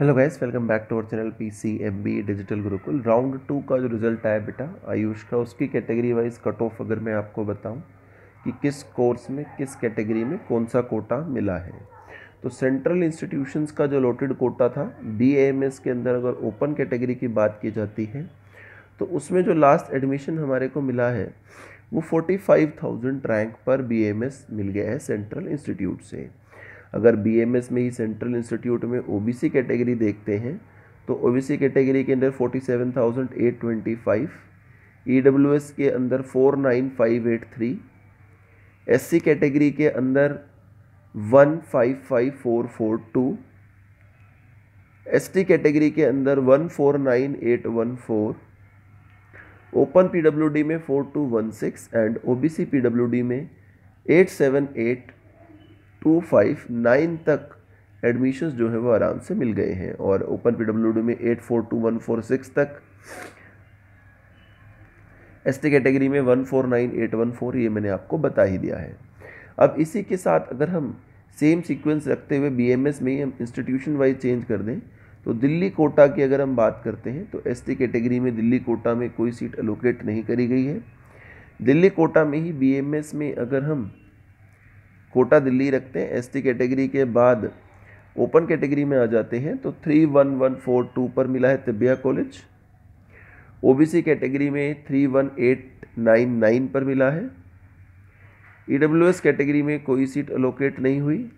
hello guys welcome back to our channel P C M B digital Gurukul round two का जो result आया बेटा आयुष का उसकी कैटेगरी वाइज कट ऑफ अगर मैं आपको बताऊं कि किस कोर्स में किस कैटेगरी में कौन सा कोटा मिला है तो सेंट्रल इंस्टीट्यूशंस का जो लोटेड कोटा था बी एम एस के अंदर अगर ओपन कैटेगरी की बात की जाती है तो उसमें जो लास्ट एडमिशन हमारे को मिला है वो फोर्टी फाइव थाउजेंड रैंक पर बी एम एस मिल गया है सेंट्रल इंस्टीट्यूट से अगर बीएमएस में ही सेंट्रल इंस्टीट्यूट में ओबीसी कैटेगरी देखते हैं तो ओबीसी कैटेगरी के अंदर 47,825 ईडब्ल्यूएस e के अंदर 49,583 एससी कैटेगरी के अंदर 155,442 एसटी कैटेगरी के अंदर 149,814 ओपन पीडब्ल्यूडी में 4216 एंड ओबीसी पीडब्ल्यूडी में 878 टू फाइव नाइन तक एडमिशन्स जो है वो आराम से मिल गए हैं और ओपन पी डब्ल्यू में eight four two one four six तक एस टी कैटेगरी में one four nine eight one four ये मैंने आपको बता ही दिया है अब इसी के साथ अगर हम सेम सीक्वेंस रखते हुए बी एम एस में ही हम इंस्टीट्यूशन वाइज चेंज कर दें तो दिल्ली कोटा की अगर हम बात करते हैं तो एस टी कैटेगरी में दिल्ली कोटा में कोई सीट एलोकेट नहीं करी गई है दिल्ली कोटा में ही बी एम एस में अगर हम कोटा दिल्ली रखते हैं एसटी कैटेगरी के बाद ओपन कैटेगरी में आ जाते हैं तो three one one four two पर मिला है तिब्या कॉलेज ओबीसी कैटेगरी में three one eight nine nine पर मिला है ई e कैटेगरी में कोई सीट अलोकेट नहीं हुई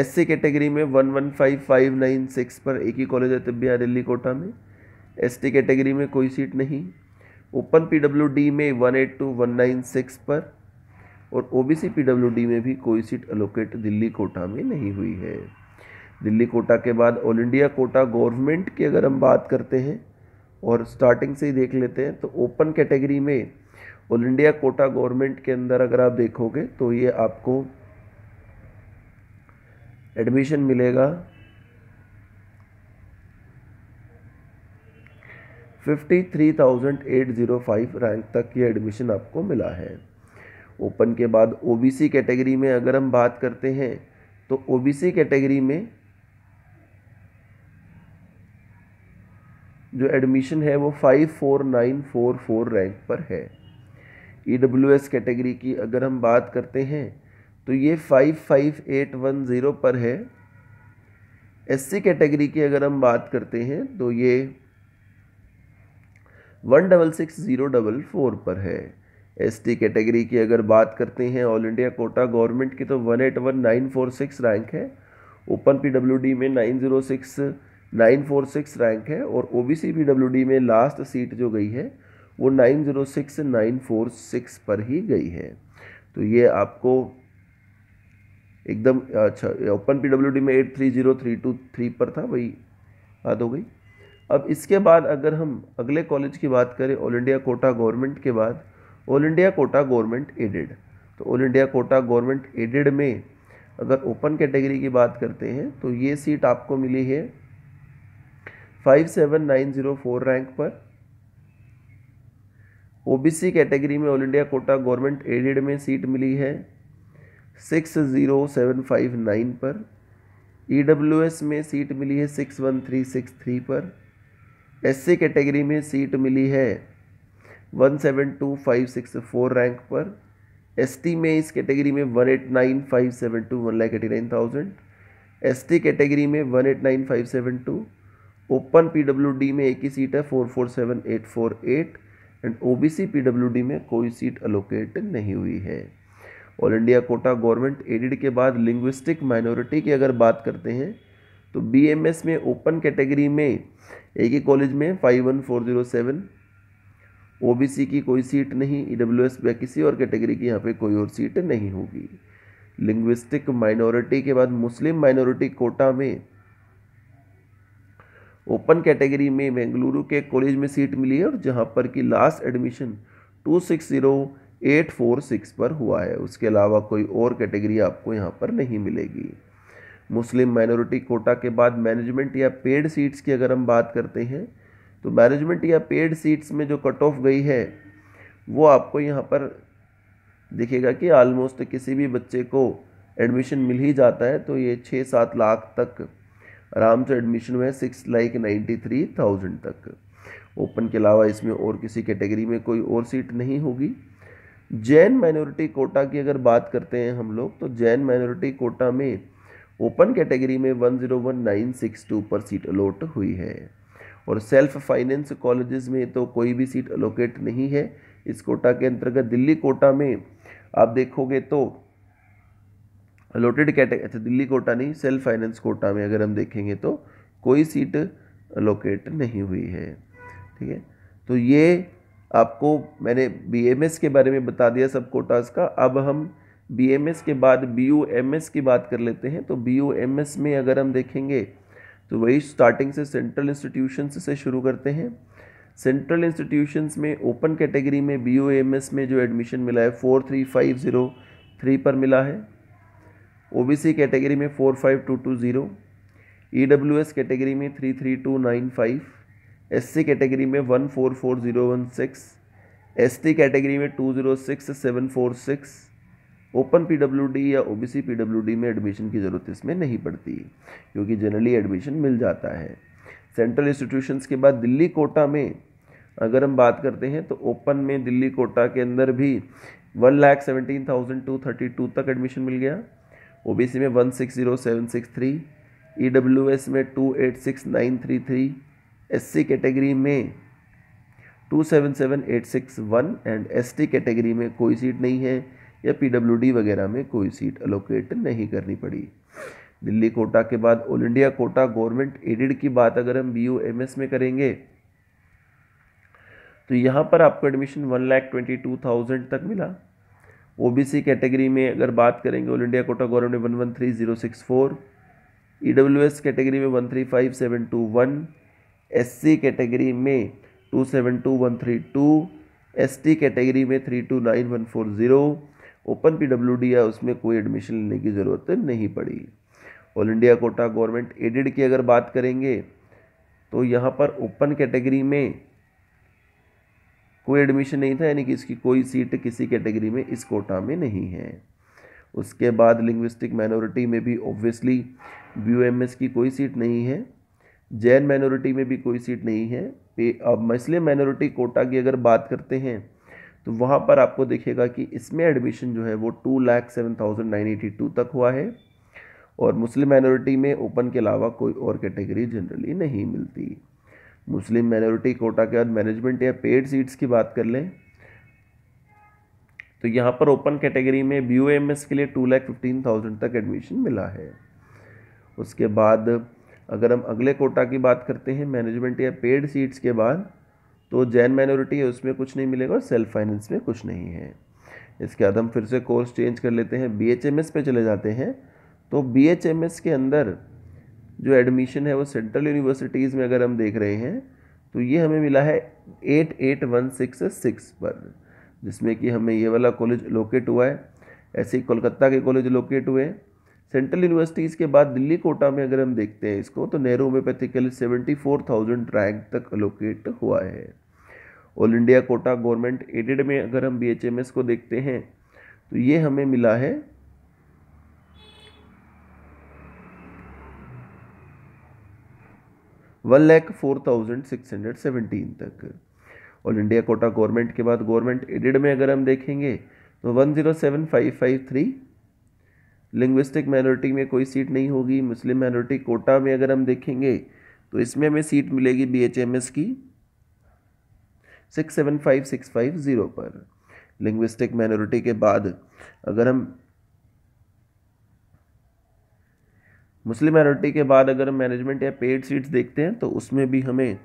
एस कैटेगरी में one one five five nine six पर एक ही कॉलेज है तिब्या दिल्ली कोटा में एस कैटेगरी में कोई सीट नहीं ओपन पी में one eight two one nine six पर और ओबीसी डी में भी कोई सीट अलोकेट दिल्ली कोटा में नहीं हुई है दिल्ली कोटा के बाद ऑल इंडिया कोटा गवर्नमेंट की अगर हम बात करते हैं और स्टार्टिंग से ही देख लेते हैं तो ओपन कैटेगरी में ऑल इंडिया कोटा गवर्नमेंट के अंदर अगर आप देखोगे तो ये आपको एडमिशन मिलेगा fifty three thousand eight zero five rank तक ये एडमिशन आपको मिला है ओपन के बाद ओबीसी कैटेगरी में अगर हम बात करते हैं तो ओबीसी कैटेगरी में जो एडमिशन है वो five four nine four four rank पर है ई डब्ल्यू एस कैटेगरी की अगर हम बात करते हैं तो ये five five eight one zero पर है एस सी कैटेगरी की अगर हम बात करते हैं तो ये one double six zero double four पर है एसटी कैटेगरी की अगर बात करते हैं ऑल इंडिया कोटा गवर्नमेंट की तो one eight one nine four six rank है ओपन पीडब्ल्यूडी में nine zero six nine four six rank है और ओ बी सी डी में लास्ट सीट जो गई है वो nine zero six nine four six पर ही गई है तो ये आपको एकदम अच्छा ओपन पीडब्ल्यूडी में eight three zero three two three पर था वही बात हो गई अब इसके बाद अगर हम अगले कॉलेज की बात करें ऑल इंडिया कोटा गवर्नमेंट के बाद all India quota government aided तो all India quota government aided में अगर ओपन कैटेगरी की बात करते हैं तो ये सीट आपको मिली है five seven nine zero four rank पर ओबीसी कैटेगरी में all India quota government aided में सीट मिली है six zero seven five nine पर ईडब्ल्यूएस में सीट मिली है six one three six three पर एससी कैटेगरी में सीट मिली है one seven two five six four rank पर टी में इस कैटेगरी में one eight nine five seven two one lakh eighty nine thousand S T category में one eight nine five seven two open P W D में एक ही seat है four four seven eight four eight and O B C P W D में कोई seat allocate नहीं हुई है all India quota government aided के बाद लिंग्विस्टिक माइनॉरिटी की अगर बात करते हैं तो बी एम एस में ओपन कैटेगरी में एक ही कॉलेज में five one four zero seven O की कोई सीट नहीं डब्ल्यू e एस या किसी और कैटेगरी की यहाँ पे कोई और सीट नहीं होगी लिंग्विस्टिक माइनॉरिटी के बाद मुस्लिम माइनॉरिटी कोटा में ओपन कैटेगरी में बेंगलुरु के कॉलेज में सीट मिली है और जहाँ पर कि last admission two six zero eight four six पर हुआ है उसके अलावा कोई और कैटेगरी आपको यहाँ पर नहीं मिलेगी मुस्लिम माइनॉरिटी कोटा के बाद मैनेजमेंट या पेड सीट्स की अगर हम बात करते हैं तो मैनेजमेंट या पेड सीट्स में जो कट ऑफ गई है वो आपको यहाँ पर दिखेगा कि आलमोस्ट किसी भी बच्चे को एडमिशन मिल ही जाता है तो ये छः सात लाख तक आराम से एडमिशन है six lakh ninety three thousand तक ओपन के अलावा इसमें और किसी कैटेगरी में कोई और सीट नहीं होगी जैन माइनॉरिटी कोटा की अगर बात करते हैं हम लोग तो जैन माइनॉरिटी कोटा में ओपन कैटेगरी में one zero one nine six two पर सीट अलॉट हुई है और सेल्फ फाइनेंस कॉलेजेस में तो कोई भी सीट अलोकेट नहीं है इस कोटा के अंतर्गत दिल्ली कोटा में आप देखोगे तो अलोटेड कैटेगरी अच्छा दिल्ली कोटा नहीं सेल्फ फाइनेंस कोटा में अगर हम देखेंगे तो कोई सीट अलोकेट नहीं हुई है ठीक है तो ये आपको मैंने बीएमएस के बारे में बता दिया सब कोटास का अब हम बीएमएस के बाद बीयूएमएस की बात कर लेते हैं तो बीयूएमएस में अगर हम देखेंगे तो वही स्टार्टिंग से सेंट्रल इंस्टीट्यूशन से शुरू करते हैं सेंट्रल इंस्टीट्यूशंस में ओपन कैटेगरी में बी ओ एम एस में जो एडमिशन मिला है four three five zero three पर मिला है ओ बी सी कैटेगरी में four five two two zero E W S category में three three two nine five S C category में one four four zero one six S T category में two zero six seven four six open PWD या OBC PWD में admission की ज़रूरत इसमें नहीं पड़ती क्योंकि जनरली एडमिशन मिल जाता है सेंट्रल इंस्टीट्यूशंस के बाद दिल्ली कोटा में अगर हम बात करते हैं तो ओपन में दिल्ली कोटा के अंदर भी one lakh seventeen thousand two thirty two तक एडमिशन मिल गया ओबीसी में one six zero seven six three E W S में two eight six nine three three S C category में two seven seven eight six one and S T category में कोई seat नहीं है या पीडब्ल्यूडी वगैरह में कोई सीट अलोकेट नहीं करनी पड़ी दिल्ली कोटा के बाद all India quota government aided की बात अगर हम बी यू एम एस में करेंगे तो यहाँ पर आपको admission one lakh twenty two thousand तक मिला ओबीसी कैटेगरी में अगर बात करेंगे all India quota government one one three zero six four E W S category में one three five seven two one S C category में two seven two one three two S T category में three two nine one four zero open P है उसमें कोई admission लेने की ज़रूरत तो नहीं पड़ी all India quota government aided की अगर बात करेंगे तो यहाँ पर ओपन कैटेगरी में कोई एडमिशन नहीं था यानी कि इसकी कोई सीट किसी कैटेगरी में इस कोटा में नहीं है उसके बाद लिंग्विस्टिक माइनॉरिटी में भी ऑब्वियसली बी की कोई सीट नहीं है जैन माइनॉरिटी में भी कोई सीट नहीं है अब मुस्लिम माइनॉरिटी कोटा की अगर बात करते हैं तो वहाँ पर आपको देखेगा कि इसमें एडमिशन जो है वो two lakh seven thousand nine eighty two तक हुआ है और मुस्लिम माइनॉरिटी में ओपन के अलावा कोई और कैटेगरी जनरली नहीं मिलती मुस्लिम माइनॉरिटी कोटा के बाद मैनेजमेंट या पेड सीट्स की बात कर लें तो यहाँ पर ओपन कैटेगरी में बी के लिए टू लैख फिफ्टीन थाउजेंड तक एडमिशन मिला है उसके बाद अगर हम अगले कोटा की बात करते हैं मैनेजमेंट या पेड सीट्स के बाद तो जैन माइनॉरिटी है उसमें कुछ नहीं मिलेगा और सेल्फ फाइनेंस में कुछ नहीं है इसके बाद हम फिर से कोर्स चेंज कर लेते हैं बी एच एम एस पे चले जाते हैं तो बी एच एम एस के अंदर जो एडमिशन है वो सेंट्रल यूनिवर्सिटीज़ में अगर हम देख रहे हैं तो ये हमें मिला है eight eight one six six पर जिसमें कि हमें ये वाला कॉलेज लोकेट हुआ है ऐसे ही कोलकाता के कॉलेज लोकेट हुए सेंट्रल यूनिवर्सिटीज़ के बाद दिल्ली कोटा में अगर हम देखते हैं इसको तो Nehru homeopathically seventy four thousand rank तक लोकेट हुआ है all India quota government aided में अगर हम बी को देखते हैं तो ये हमें मिला है one lakh four thousand six hundred seventeen तक ऑल इंडिया कोटा गवर्नमेंट के बाद गवर्नमेंट एडेड में अगर हम देखेंगे तो one zero seven five five three linguistic minority में कोई सीट नहीं होगी मुस्लिम माइनॉरिटी कोटा में अगर हम देखेंगे तो इसमें हमें सीट मिलेगी बी की six seven five six five zero पर लिंग्विस्टिक माइनॉरिटी के बाद अगर हम मुस्लिम माइनॉरिटी के बाद अगर हम मैनेजमेंट या पेड सीट्स देखते हैं तो उसमें भी हमें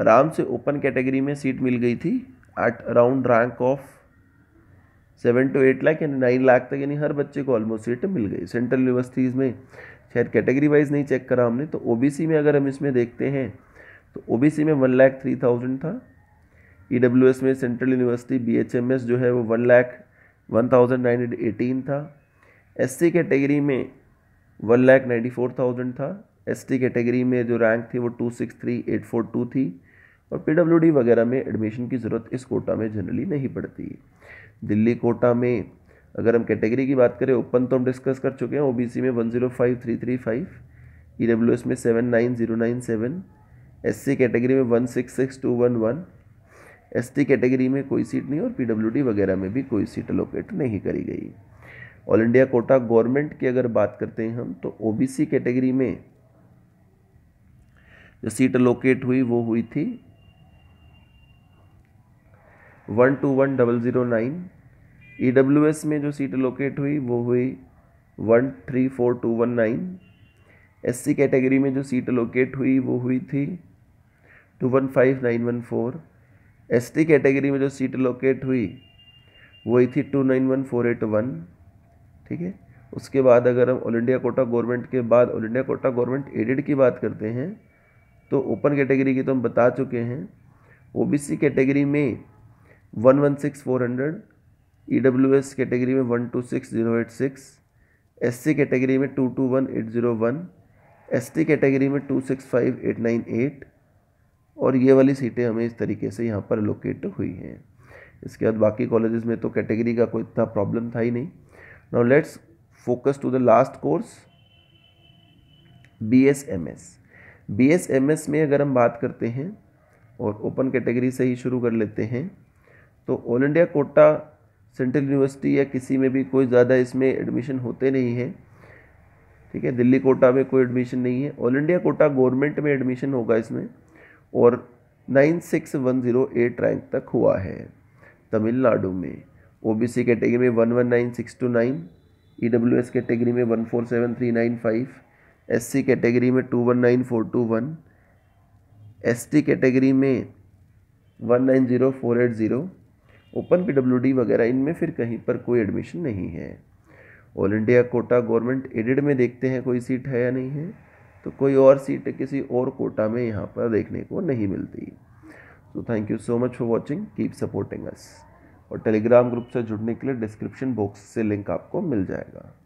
आराम से ओपन कैटेगरी में सीट मिल गई थी at around rank of seven two eight lakh यानी नाइन लाख तक यानी हर बच्चे को ऑलमोस्ट सीट मिल गई सेंट्रल यूनिवर्सिटीज़ में शायद कैटेगरी वाइज नहीं चेक करा हमने तो ओबीसी में अगर हम इसमें देखते हैं तो ओबीसी में वन लाख थ्री थाउजेंड था ई e में सेंट्रल यूनिवर्सिटी बी जो है वो one lakh one thousand nine hundred eighteen था एस सी कैटेगरी में one lakh ninety four thousand था एस टी कैटेगरी में जो रैंक थी वो two six three eight four two थी और पी डब्ल्यू डी वगैरह में एडमिशन की ज़रूरत इस कोटा में जनरली नहीं पड़ती दिल्ली कोटा में अगर हम कैटेगरी की बात करें ओपन तो हम डिस्कस कर चुके हैं ओ बी सी में one zero five three three five E W S में seven nine zero nine seven S C category में one six six two one one ST category में कोई सीट नहीं और पीडब्ल्यूडी वगैरह में भी कोई सीट अलोकेट नहीं करी गई ऑल इंडिया कोटा गवर्नमेंट की अगर बात करते हैं हम तो ओबीसी कैटेगरी में जो सीट अलोकेट हुई वो हुई थी one two one double zero nine E W S में जो सीट अलोकेट हुई वो हुई one three four two one nine S C category में जो सीट अलोकेट हुई वो हुई थी two one five nine one four ST category में जो सीट लोकेट हुई वही थी two nine one four eight one ठीक है उसके बाद अगर हम ऑल इंडिया कोटा गवर्नमेंट के बाद all India quota government aided की बात करते हैं तो ओपन कैटेगरी की तो हम बता चुके हैं ओबीसी कैटेगरी में one one six four hundred E W S category में one two six zero eight six S C category में two two one eight zero one S T category में two six five eight nine eight और ये वाली सीटें हमें इस तरीके से यहाँ पर लोकेट हुई हैं इसके बाद बाकी कॉलेजेस में तो कैटेगरी का कोई इतना प्रॉब्लम था ही नहीं now let's focus to the last course B S M S B S M S में अगर हम बात करते हैं और ओपन कैटेगरी से ही शुरू कर लेते हैं तो all India quota central university या किसी में भी कोई ज़्यादा इसमें एडमिशन होते नहीं है ठीक है दिल्ली कोटा में कोई एडमिशन नहीं है ऑल इंडिया कोटा गवर्नमेंट में एडमिशन होगा इसमें और 96108 रैंक तक हुआ है तमिलनाडु में ओबीसी कैटेगरी में 119629 ईडब्ल्यूएस कैटेगरी में 147395 एससी कैटेगरी में 219421 एसटी कैटेगरी में 190480 ओपन पीडब्ल्यूडी वगैरह इनमें फिर कहीं पर कोई एडमिशन नहीं है all India quota government aided में देखते हैं कोई सीट है या नहीं है तो कोई और सीट किसी और कोटा में यहाँ पर देखने को नहीं मिलती तो thank you so much for watching keep supporting us और टेलीग्राम ग्रुप से जुड़ने के लिए डिस्क्रिप्शन बॉक्स से लिंक आपको मिल जाएगा